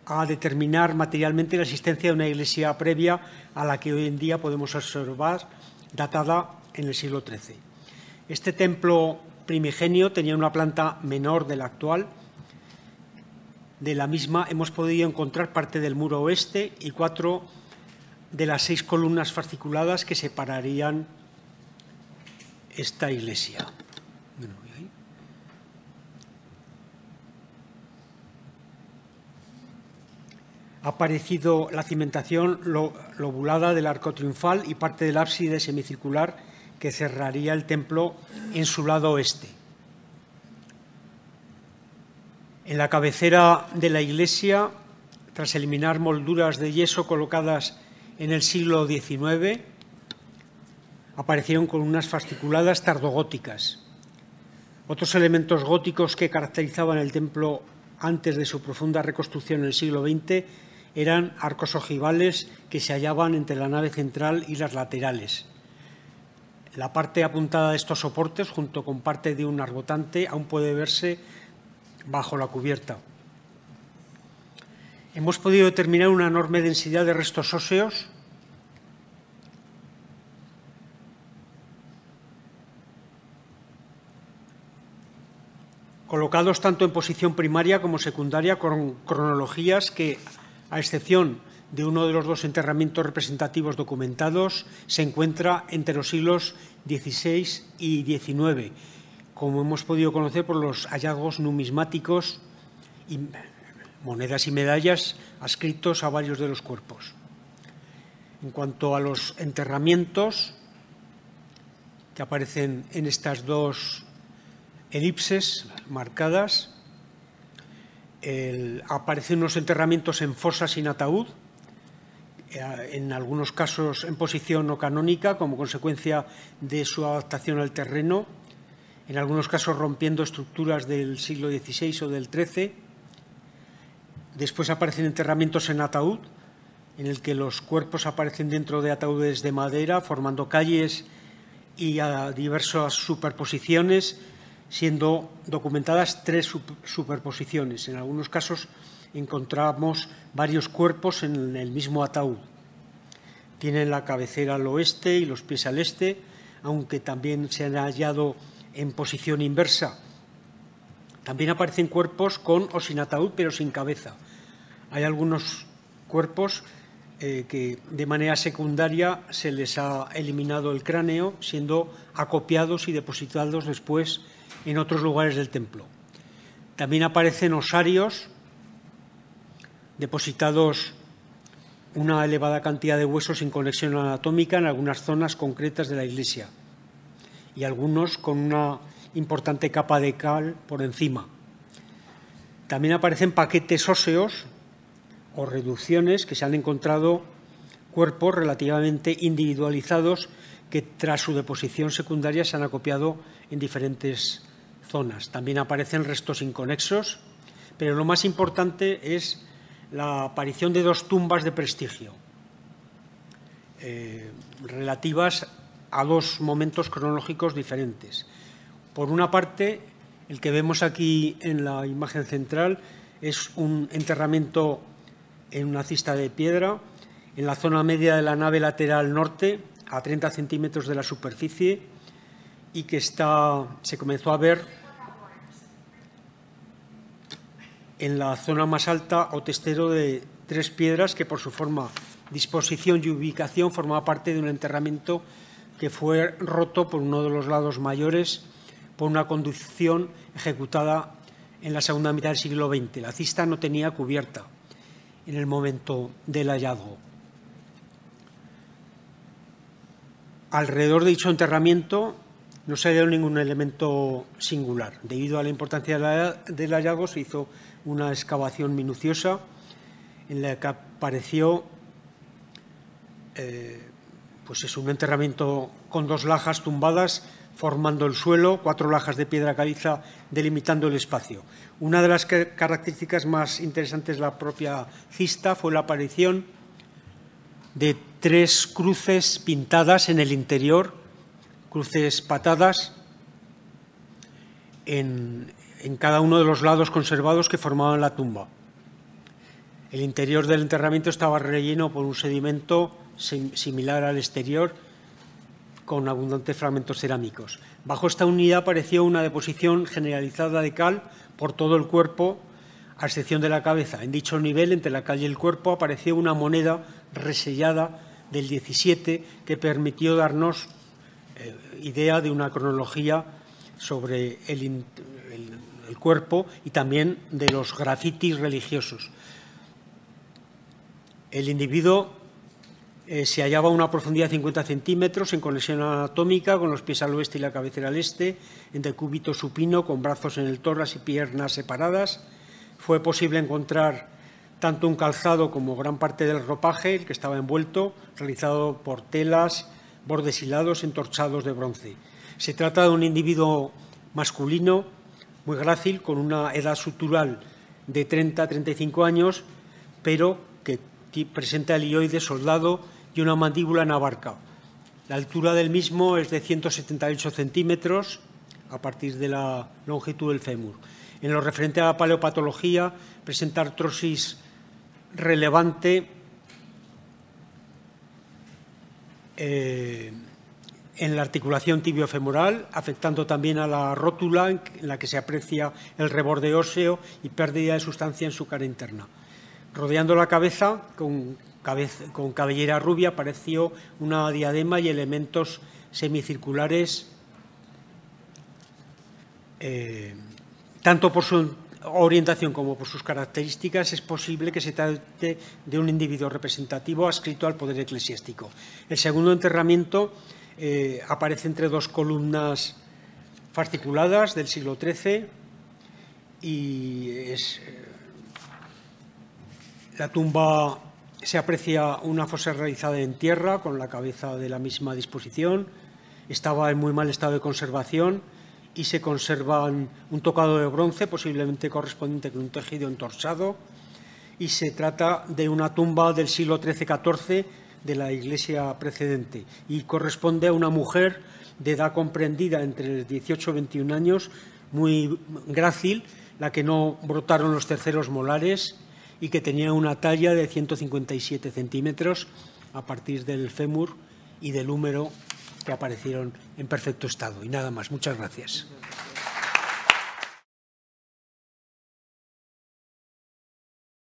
a determinar materialmente la existencia de una iglesia previa a la que hoy en día podemos observar datada en el siglo XIII. Este templo primigenio tenía una planta menor de la actual. De la misma hemos podido encontrar parte del muro oeste y cuatro de las seis columnas fasciculadas que separarían esta iglesia. Ha aparecido la cimentación lobulada del arco triunfal y parte del ábside semicircular que cerraría el templo en su lado oeste. En la cabecera de la iglesia, tras eliminar molduras de yeso colocadas en el siglo XIX, aparecieron columnas unas fasciculadas tardogóticas. Otros elementos góticos que caracterizaban el templo antes de su profunda reconstrucción en el siglo XX eran arcos ojivales que se hallaban entre la nave central y las laterales. La parte apuntada de estos soportes, junto con parte de un arbotante, aún puede verse bajo la cubierta. Hemos podido determinar una enorme densidad de restos óseos, colocados tanto en posición primaria como secundaria con cronologías que, a excepción de uno de los dos enterramientos representativos documentados se encuentra entre los siglos XVI y XIX, como hemos podido conocer por los hallazgos numismáticos y monedas y medallas adscritos a varios de los cuerpos. En cuanto a los enterramientos que aparecen en estas dos elipses marcadas, aparecen unos enterramientos en fosas sin ataúd, eh, en algunos casos en posición no canónica como consecuencia de su adaptación al terreno, en algunos casos rompiendo estructuras del siglo XVI o del XIII. Después aparecen enterramientos en ataúd, en el que los cuerpos aparecen dentro de ataúdes de madera, formando calles y a diversas superposiciones, siendo documentadas tres superposiciones. En algunos casos encontramos varios cuerpos en el mismo ataúd. Tienen la cabecera al oeste y los pies al este, aunque también se han hallado en posición inversa. También aparecen cuerpos con o sin ataúd, pero sin cabeza. Hay algunos cuerpos eh, que de manera secundaria se les ha eliminado el cráneo, siendo acopiados y depositados después en otros lugares del templo. También aparecen osarios depositados una elevada cantidad de huesos sin conexión anatómica en algunas zonas concretas de la iglesia y algunos con una importante capa de cal por encima. También aparecen paquetes óseos o reducciones que se han encontrado cuerpos relativamente individualizados que tras su deposición secundaria se han acopiado en diferentes zonas. También aparecen restos inconexos, pero lo más importante es la aparición de dos tumbas de prestigio, eh, relativas a dos momentos cronológicos diferentes. Por una parte, el que vemos aquí en la imagen central es un enterramiento en una cista de piedra, en la zona media de la nave lateral norte, a 30 centímetros de la superficie, y que está, se comenzó a ver en la zona más alta o testero de Tres Piedras, que por su forma, disposición y ubicación formaba parte de un enterramiento que fue roto por uno de los lados mayores por una conducción ejecutada en la segunda mitad del siglo XX. La cista no tenía cubierta en el momento del hallazgo. Alrededor de dicho enterramiento no se halló ningún elemento singular. Debido a la importancia del hallazgo se hizo una excavación minuciosa en la que apareció eh, pues es un enterramiento con dos lajas tumbadas formando el suelo, cuatro lajas de piedra caliza delimitando el espacio. Una de las características más interesantes de la propia cista fue la aparición de tres cruces pintadas en el interior cruces patadas en, cada uno de los lados conservados que formaban la tumba. El interior del enterramiento estaba relleno por un sedimento similar al exterior con abundantes fragmentos cerámicos. Bajo esta unidad apareció una deposición generalizada de cal por todo el cuerpo, a excepción de la cabeza. En dicho nivel, entre la cal y el cuerpo, apareció una moneda resellada del 17 que permitió darnos eh, idea de una cronología sobre el, cuerpo y también de los grafitis religiosos. El individuo eh, se hallaba a una profundidad de 50 centímetros en conexión anatómica con los pies al oeste y la cabecera al este, entre cúbito supino con brazos en el torras y piernas separadas. Fue posible encontrar tanto un calzado como gran parte del ropaje, el que estaba envuelto, realizado por telas, bordes hilados entorchados de bronce. Se trata de un individuo masculino muy grácil, con una edad sutural de 30 a 35 años, pero que presenta el soldado y una mandíbula abarca. La altura del mismo es de 178 centímetros a partir de la longitud del fémur. En lo referente a la paleopatología, presenta artrosis relevante Eh, en la articulación tibiofemoral, afectando también a la rótula en la que se aprecia el reborde óseo y pérdida de sustancia en su cara interna. Rodeando la cabeza con, con cabellera rubia apareció una diadema y elementos semicirculares, eh, tanto por su orientación como por sus características es posible que se trate de un individuo representativo adscrito al poder eclesiástico. El segundo enterramiento eh, aparece entre dos columnas fasciculadas del siglo XIII y eh, la tumba se aprecia una fosa realizada en tierra con la cabeza de la misma disposición, estaba en muy mal estado de conservación y se conserva un tocado de bronce, posiblemente correspondiente con un tejido entorchado, y se trata de una tumba del siglo XIII-XIV de la iglesia precedente y corresponde a una mujer de edad comprendida entre 18 y 21 años, muy grácil, la que no brotaron los terceros molares y que tenía una talla de 157 centímetros a partir del fémur y del húmero aparecieron en perfecto estado. Y nada más. Muchas gracias.